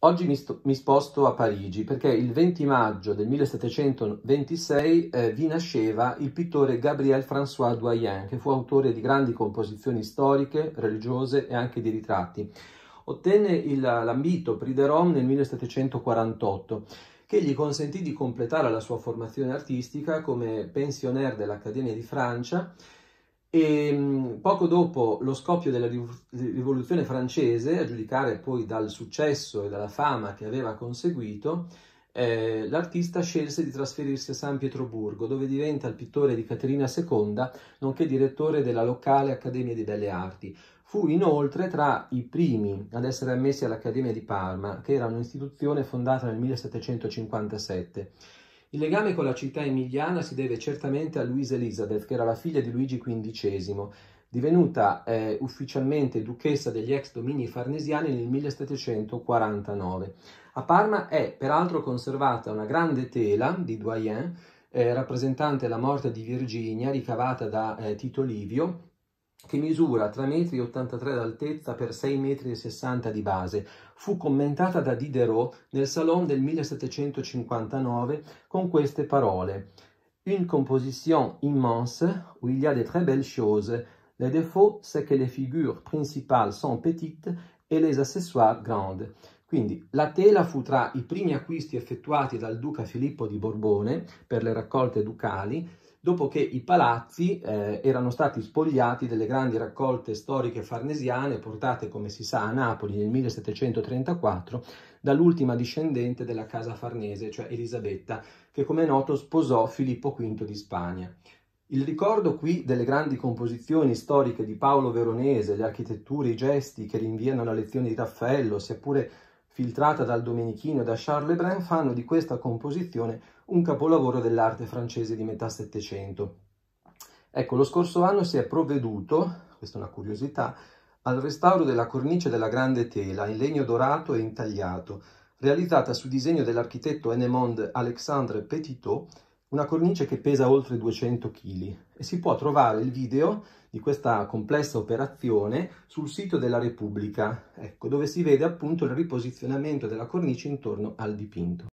Oggi mi, sto, mi, sposto a Parigi perché il 20 maggio del 1726 eh, vi nasceva il pittore Gabriel François Doyen, che fu autore di grandi composizioni storiche, religiose e anche di ritratti. Ottenne l'ambito Prix de Rome nel 1748 che gli consentì di completare la sua formazione artistica come pensionnaire dell'Accademia di Francia e ehm, poco dopo lo scoppio della rivoluzione francese, a giudicare poi dal successo e dalla fama che aveva conseguito, eh, l'artista scelse di trasferirsi a San Pietroburgo, dove diventa il pittore di Caterina II, nonché direttore della locale Accademia di Belle Arti. Fu inoltre tra i primi ad essere ammessi all'Accademia di Parma, che era un'istituzione fondata nel 1757 il legame con la città emiliana si deve certamente a Louise Elizabeth, che era la figlia di Luigi XV, divenuta eh, ufficialmente duchessa degli ex domini farnesiani nel 1749. A Parma è peraltro conservata una grande tela di Doyen, eh, rappresentante la morte di Virginia, ricavata da eh, Tito Livio, che misura 3,83 m d'altezza per 6,60 m di base. Fu commentata da Diderot nel Salon del 1759 con queste parole Une composition immense où il y a de très belles choses. Le défaut, c'est que les figures principales sont petites et les accessoires grandes. Quindi la tela fu tra i primi acquisti effettuati dal duca Filippo di Borbone per le raccolte ducali dopo che i palazzi eh, erano stati spogliati delle grandi raccolte storiche farnesiane portate, come si sa, a Napoli nel 1734 dall'ultima discendente della casa farnese, cioè Elisabetta, che come è noto sposò Filippo V di Spagna. Il ricordo qui delle grandi composizioni storiche di Paolo Veronese, le architetture, i gesti che rinviano la lezione di Raffaello, seppure filtrata dal domenichino e da Charles Lebrun, fanno di questa composizione un capolavoro dell'arte francese di metà Settecento. Ecco, lo scorso anno si è provveduto, questa è una curiosità, al restauro della cornice della grande tela in legno dorato e intagliato, realizzata su disegno dell'architetto Enemond Alexandre Petitot una cornice che pesa oltre 200 kg e si può trovare il video di questa complessa operazione sul sito della Repubblica, ecco, dove si vede appunto il riposizionamento della cornice intorno al dipinto.